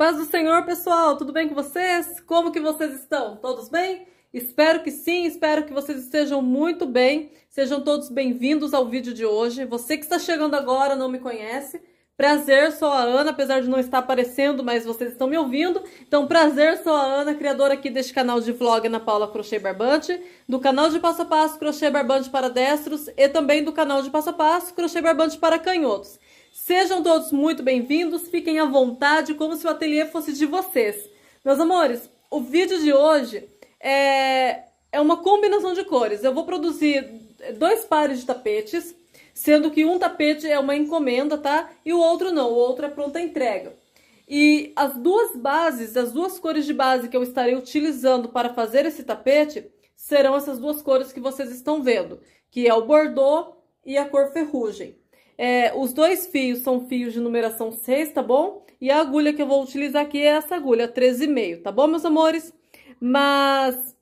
Paz do Senhor, pessoal, tudo bem com vocês? Como que vocês estão? Todos bem? Espero que sim, espero que vocês estejam muito bem. Sejam todos bem-vindos ao vídeo de hoje. Você que está chegando agora não me conhece, prazer, sou a Ana, apesar de não estar aparecendo, mas vocês estão me ouvindo. Então, prazer, sou a Ana, criadora aqui deste canal de vlog na Paula Crochê Barbante, do canal de Passo a Passo Crochê Barbante para Destros e também do canal de Passo a Passo Crochê Barbante para Canhotos. Sejam todos muito bem-vindos, fiquem à vontade, como se o ateliê fosse de vocês. Meus amores, o vídeo de hoje é, é uma combinação de cores. Eu vou produzir dois pares de tapetes, sendo que um tapete é uma encomenda, tá? E o outro não, o outro é pronta entrega. E as duas bases, as duas cores de base que eu estarei utilizando para fazer esse tapete serão essas duas cores que vocês estão vendo, que é o bordô e a cor ferrugem. É, os dois fios são fios de numeração 6, tá bom? E a agulha que eu vou utilizar aqui é essa agulha, 13,5, tá bom, meus amores? Mas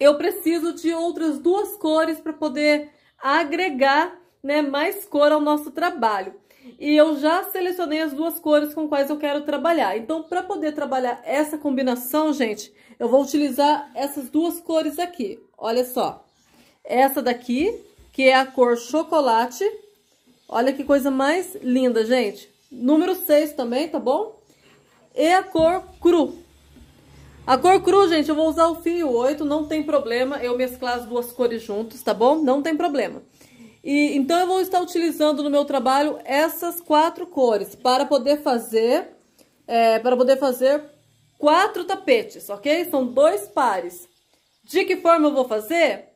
eu preciso de outras duas cores para poder agregar né, mais cor ao nosso trabalho. E eu já selecionei as duas cores com quais eu quero trabalhar. Então, para poder trabalhar essa combinação, gente, eu vou utilizar essas duas cores aqui. Olha só. Essa daqui, que é a cor chocolate, Olha que coisa mais linda, gente. Número 6 também, tá bom? E a cor cru. A cor cru, gente, eu vou usar o fio 8, não tem problema eu mesclar as duas cores juntos, tá bom? Não tem problema. E, então, eu vou estar utilizando no meu trabalho essas quatro cores para poder fazer, é, para poder fazer quatro tapetes, ok? São dois pares. De que forma eu vou fazer?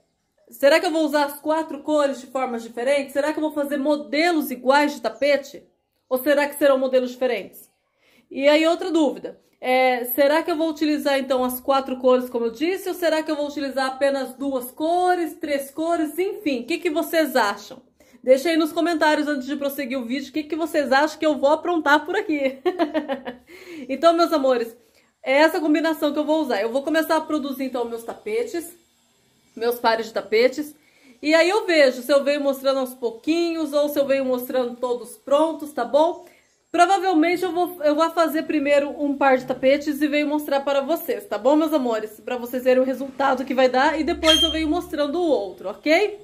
Será que eu vou usar as quatro cores de formas diferentes? Será que eu vou fazer modelos iguais de tapete? Ou será que serão modelos diferentes? E aí, outra dúvida. É, será que eu vou utilizar, então, as quatro cores, como eu disse? Ou será que eu vou utilizar apenas duas cores, três cores? Enfim, o que, que vocês acham? Deixa aí nos comentários antes de prosseguir o vídeo o que, que vocês acham que eu vou aprontar por aqui. então, meus amores, é essa combinação que eu vou usar. Eu vou começar a produzir, então, meus tapetes meus pares de tapetes. E aí eu vejo se eu venho mostrando aos pouquinhos ou se eu venho mostrando todos prontos, tá bom? Provavelmente eu vou, eu vou fazer primeiro um par de tapetes e venho mostrar para vocês, tá bom, meus amores? Para vocês verem o resultado que vai dar e depois eu venho mostrando o outro, ok?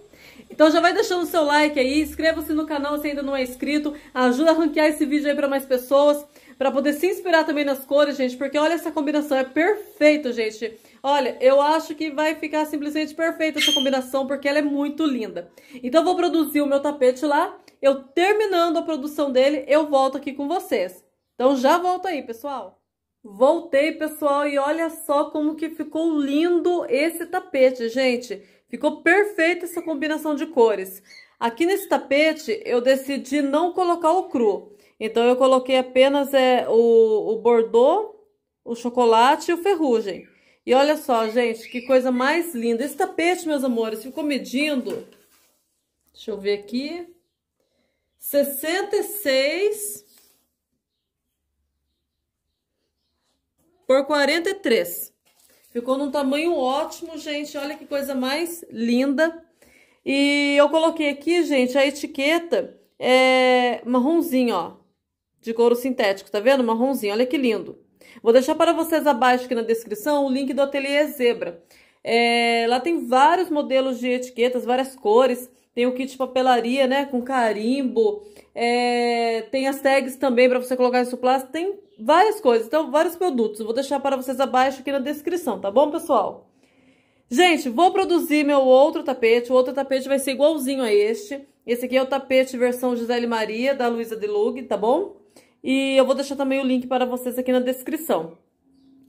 Então já vai deixando o seu like aí, inscreva-se no canal se ainda não é inscrito, ajuda a ranquear esse vídeo aí para mais pessoas para poder se inspirar também nas cores, gente, porque olha essa combinação, é perfeito, gente. Olha, eu acho que vai ficar simplesmente perfeita essa combinação, porque ela é muito linda. Então vou produzir o meu tapete lá, eu terminando a produção dele, eu volto aqui com vocês. Então já volto aí, pessoal. Voltei, pessoal, e olha só como que ficou lindo esse tapete, gente. Ficou perfeita essa combinação de cores. Aqui nesse tapete, eu decidi não colocar o cru. Então, eu coloquei apenas é, o, o bordô, o chocolate e o ferrugem. E olha só, gente, que coisa mais linda. Esse tapete, meus amores, ficou medindo... Deixa eu ver aqui. 66 por 43. Ficou num tamanho ótimo, gente. Olha que coisa mais linda. E eu coloquei aqui, gente, a etiqueta é marronzinho, ó de couro sintético, tá vendo? Marronzinho, olha que lindo. Vou deixar para vocês abaixo aqui na descrição o link do ateliê Zebra. É, lá tem vários modelos de etiquetas, várias cores. Tem o kit de papelaria, né, com carimbo. É, tem as tags também para você colocar em suplás. Tem várias coisas, então vários produtos. Vou deixar para vocês abaixo aqui na descrição, tá bom, pessoal? Gente, vou produzir meu outro tapete. O outro tapete vai ser igualzinho a este. Esse aqui é o tapete versão Gisele Maria, da Luísa Delug, tá bom? E eu vou deixar também o link para vocês aqui na descrição.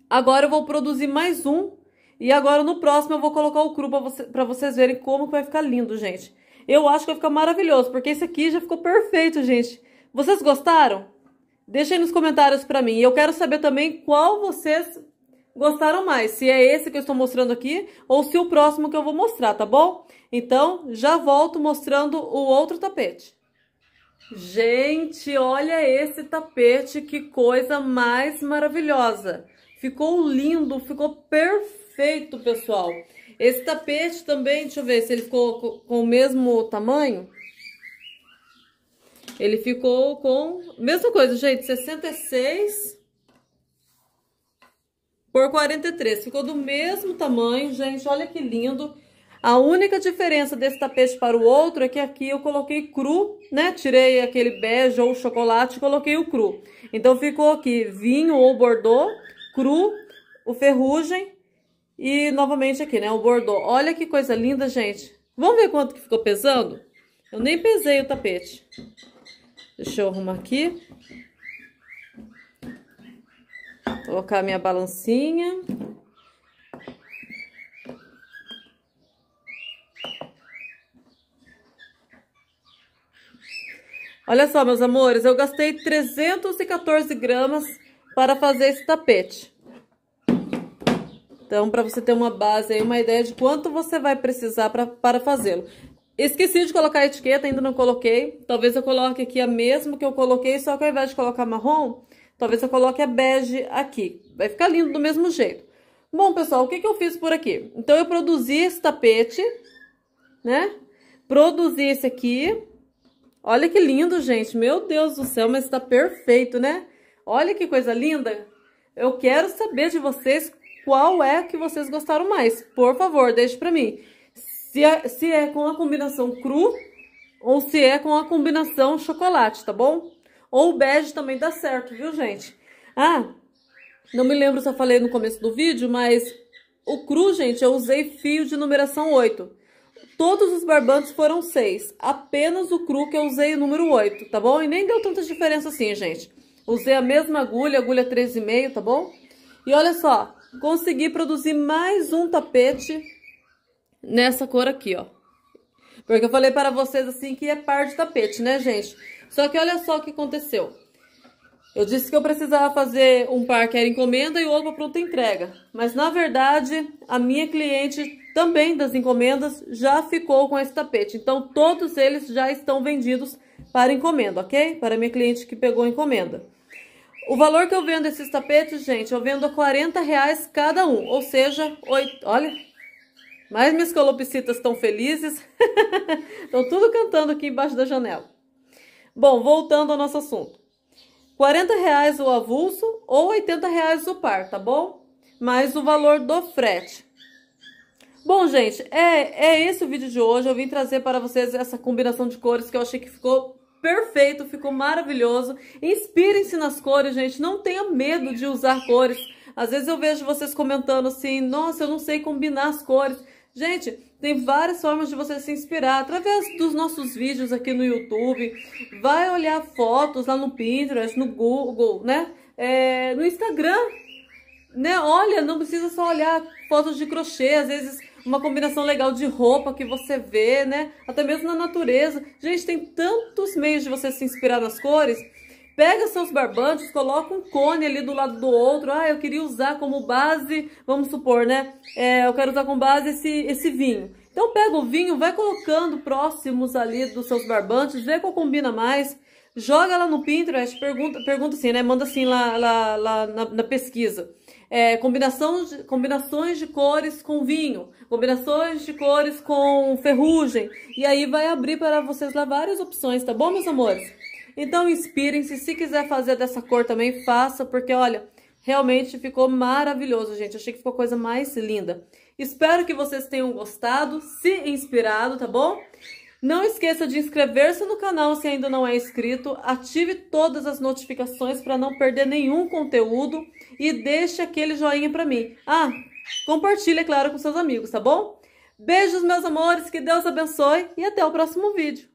Agora eu vou produzir mais um. E agora no próximo eu vou colocar o cru para você, vocês verem como que vai ficar lindo, gente. Eu acho que vai ficar maravilhoso, porque esse aqui já ficou perfeito, gente. Vocês gostaram? Deixem nos comentários para mim. E eu quero saber também qual vocês gostaram mais. Se é esse que eu estou mostrando aqui ou se é o próximo que eu vou mostrar, tá bom? Então, já volto mostrando o outro tapete. Gente, olha esse tapete, que coisa mais maravilhosa. Ficou lindo, ficou perfeito, pessoal. Esse tapete também, deixa eu ver se ele ficou com o mesmo tamanho. Ele ficou com... Mesma coisa, gente, 66 por 43. Ficou do mesmo tamanho, gente. Olha que lindo. A única diferença desse tapete para o outro é que aqui eu coloquei cru, né? Tirei aquele bege ou chocolate e coloquei o cru. Então ficou aqui vinho ou bordô, cru, o ferrugem e novamente aqui, né? O bordô. Olha que coisa linda, gente. Vamos ver quanto que ficou pesando? Eu nem pesei o tapete. Deixa eu arrumar aqui. Colocar minha balancinha. Olha só, meus amores, eu gastei 314 gramas para fazer esse tapete. Então, para você ter uma base aí, uma ideia de quanto você vai precisar pra, para fazê-lo. Esqueci de colocar a etiqueta, ainda não coloquei. Talvez eu coloque aqui a mesma que eu coloquei, só que ao invés de colocar marrom, talvez eu coloque a bege aqui. Vai ficar lindo do mesmo jeito. Bom, pessoal, o que, que eu fiz por aqui? Então, eu produzi esse tapete, né? Produzi esse aqui Olha que lindo, gente. Meu Deus do céu, mas está perfeito, né? Olha que coisa linda. Eu quero saber de vocês qual é que vocês gostaram mais. Por favor, deixe para mim. Se é, se é com a combinação cru ou se é com a combinação chocolate, tá bom? Ou bege também dá certo, viu, gente? Ah, não me lembro se eu falei no começo do vídeo, mas o cru, gente, eu usei fio de numeração 8. Todos os barbantes foram seis. Apenas o cru que eu usei o número 8, tá bom? E nem deu tanta diferença assim, gente. Usei a mesma agulha, agulha 3,5, tá bom? E olha só, consegui produzir mais um tapete nessa cor aqui, ó. Porque eu falei para vocês assim que é par de tapete, né, gente? Só que olha só o que aconteceu. Eu disse que eu precisava fazer um par que era encomenda e o outro para pronta entrega. Mas, na verdade, a minha cliente também das encomendas já ficou com esse tapete. Então, todos eles já estão vendidos para encomenda, ok? Para minha cliente que pegou encomenda. O valor que eu vendo esses tapetes, gente, eu vendo a 40 reais cada um, ou seja, oito, olha, mais minhas colopsitas estão felizes, estão tudo cantando aqui embaixo da janela. Bom, voltando ao nosso assunto. 40 reais o avulso ou 80 reais o par, tá bom? Mais o valor do frete. Bom, gente, é, é esse o vídeo de hoje. Eu vim trazer para vocês essa combinação de cores que eu achei que ficou perfeito, ficou maravilhoso. Inspirem-se nas cores, gente. Não tenha medo de usar cores. Às vezes eu vejo vocês comentando assim, nossa, eu não sei combinar as cores. Gente, tem várias formas de você se inspirar. Através dos nossos vídeos aqui no YouTube. Vai olhar fotos lá no Pinterest, no Google, né? É, no Instagram, né? Olha, não precisa só olhar fotos de crochê. Às vezes uma combinação legal de roupa que você vê, né? Até mesmo na natureza. Gente, tem tantos meios de você se inspirar nas cores. Pega seus barbantes, coloca um cone ali do lado do outro. Ah, eu queria usar como base, vamos supor, né? É, eu quero usar como base esse, esse vinho. Então pega o vinho, vai colocando próximos ali dos seus barbantes, vê qual combina mais joga lá no Pinterest, pergunta, pergunta assim, né? Manda assim lá, lá, lá na, na pesquisa. É, combinação de, combinações de cores com vinho, combinações de cores com ferrugem. E aí vai abrir para vocês lá várias opções, tá bom, meus amores? Então inspirem-se, se quiser fazer dessa cor também, faça, porque olha, realmente ficou maravilhoso, gente. Achei que ficou a coisa mais linda. Espero que vocês tenham gostado, se inspirado, tá bom? Não esqueça de inscrever-se no canal se ainda não é inscrito, ative todas as notificações para não perder nenhum conteúdo e deixe aquele joinha para mim. Ah, compartilhe, é claro, com seus amigos, tá bom? Beijos, meus amores, que Deus abençoe e até o próximo vídeo.